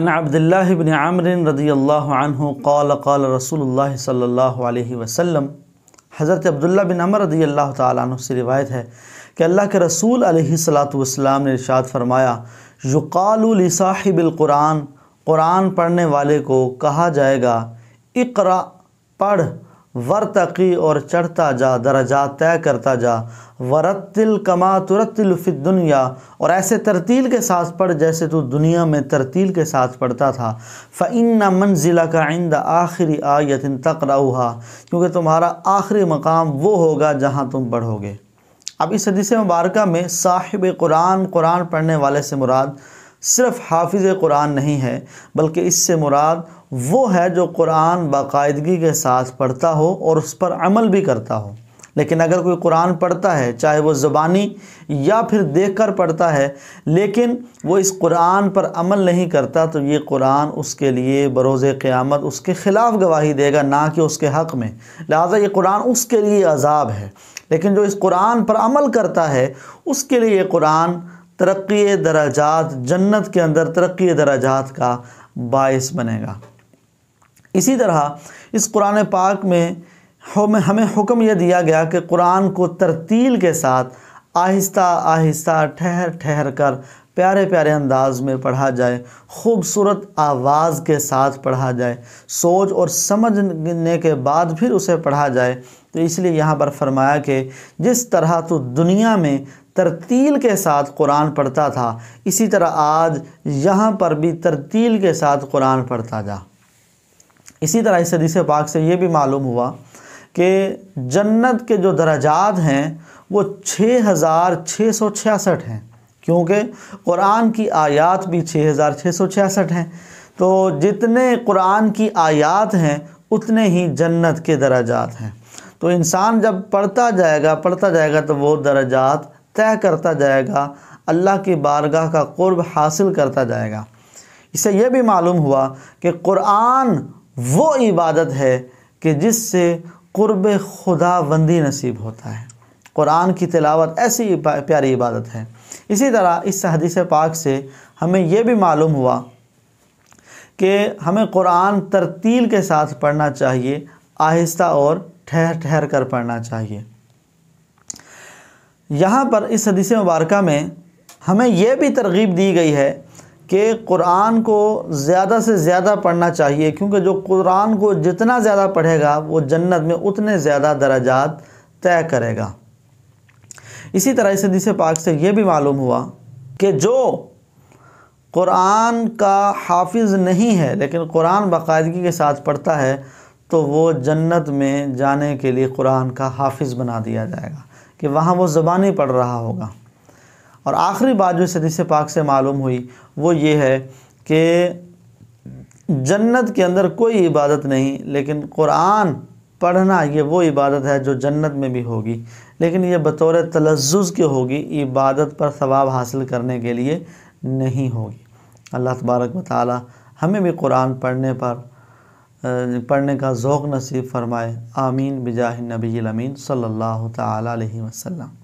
अन अब्दुल्लाबिन आमरिन रदी अल्लाहल कल रसूल सल्ला वसम हज़रत अब्दुल्ला बिन अमर रदी अल्लाह तु से रिवायत है कि अल्लाह के रसूल सलाम ने इरशाद फरमाया युकालसाहिबिलकुरान कुरान पढ़ने वाले को कहा जाएगा इकरा पढ़ वरतकी और चढ़ता जा दर्जा तय करता जा वरतिल कमा तुरतिल फित दुनिया और ऐसे तरतील के साथ पढ़ जैसे तू दुनिया में तरतील के साथ पढ़ता था फ़िन मंजिला का आइंद आखिरी आयतिन रहा क्योंकि तुम्हारा आखिरी मकाम वो होगा जहाँ तुम पढ़ोगे अब इस हदीस मुबारक में साहिब कुरान कुरान पढ़ने वाले से मुराद सिर्फ हाफिज़ कुरान नहीं है बल्कि इससे मुराद वो है जो कुरान बाकायदगी के साथ पढ़ता हो और उस पर अमल भी करता हो लेकिन अगर कोई कुरान पढ़ता है चाहे वो ज़बानी या फिर देख कर पढ़ता है लेकिन वो इस कुरान पर अमल नहीं करता तो ये कुरान उसके लिए बरोज़ क़्यामत उसके ख़िलाफ़ गवाही देगा ना कि उसके हक़ में लिहाजा ये कुरान उसके लिए अजाब है लेकिन जो इस कुरान पर अमल करता है उसके लिए ये कुरान तरक्की दराजात जन्नत के अंदर तरक्की दराजात का बायस बनेगा इसी तरह इस कुरान पाक में हमें हुक्म यह दिया गया कि कुरान को तरतील के साथ आहिस्ता आहिस्ता ठहर ठहर कर प्यारे प्यारे अंदाज में पढ़ा जाए खूबसूरत आवाज़ के साथ पढ़ा जाए सोच और समझने के बाद फिर उसे पढ़ा जाए तो इसलिए यहाँ पर फरमाया कि जिस तरह तो दुनिया में तरतील के साथ कुरान पढ़ता था इसी तरह आज यहाँ पर भी तरतील के साथ कुरान पढ़ता जा इसी तरह इस हदीस पाक से ये भी मालूम हुआ कि जन्नत के जो दराजात हैं वो छः हज़ार छः सौ छियासठ हैं क्योंकि कुरान की आयात भी छः हज़ार छः सौ छियासठ हैं तो जितने कुरान की आयात हैं उतने ही जन्नत के दराजात हैं तो इंसान जब पढ़ता जाएगा पढ़ता जाएगा तो वो दराजात तय करता जाएगा अल्लाह की बारगाह का क़ुर्ब हासिल करता जाएगा इससे यह भी मालूम हुआ कि क़ुरान वो इबादत है कि जिससे क़ुरब खुदाबंदी नसीब होता है क़ुरान की तिलावत ऐसी प्यारी इबादत है इसी तरह इस हदीस पाक से हमें यह भी मालूम हुआ कि हमें क़ुरान तरतील के साथ पढ़ना चाहिए आहिस्ता और ठहर ठहर कर पढ़ना चाहिए यहाँ पर इस हदीस मुबारक में हमें यह भी तरगीब दी गई है कि कुरान को ज़्यादा से ज़्यादा पढ़ना चाहिए क्योंकि जो कुरान को जितना ज़्यादा पढ़ेगा वो जन्नत में उतने ज़्यादा दराजात तय करेगा इसी तरह इस हदीस पाक से ये भी मालूम हुआ कि जो कुरान का हाफिज़ नहीं है लेकिन कुरान बाकायदगी के साथ पढ़ता है तो वो जन्नत में जाने के लिए कुरान का हाफिज़ बना दिया जाएगा कि वहाँ वो ज़बानी पढ़ रहा होगा और आखिरी बात जो सदी से पाक से मालूम हुई वो ये है कि जन्नत के अंदर कोई इबादत नहीं लेकिन कुरान पढ़ना ये वो इबादत है जो जन्नत में भी होगी लेकिन ये बतौर तलजुज़ के होगी इबादत पर सवाब हासिल करने के लिए नहीं होगी अल्लाह तबारक वाली हमें भी कुरान पढ़ने पर पढ़ने का ओक़ नसीब फ़रमाए आमीन बिजाह नबी अमीन सल्ला तसल्म